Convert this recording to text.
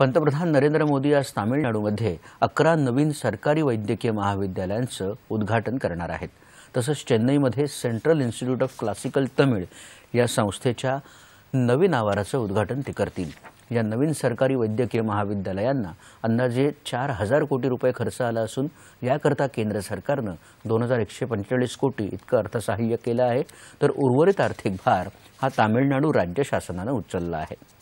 पंतप्रधान नरेंद्र मोदी आज तामिळनाडूमध्ये अकरा नवीन सरकारी वैद्यकीय महाविद्यालयांचं उद्घाटन करणार आहेत तसंच चेन्नईमध्ये central institute of classical Tamil या संस्थेच्या नवीन आवाराचं उद्घाटन ते करतील या नवीन सरकारी वैद्यकीय महाविद्यालयांना अंदाजे चार हजार कोटी रुपये खर्च आला असून याकरता केंद्र सरकारनं दोन हजार एकशे पंचेचाळीस कोटी इतकं अर्थसहाय्य केलं आहे तर उर्वरित आर्थिक भार हा तामिळनाडू राज्य शासनानं उचलला आहे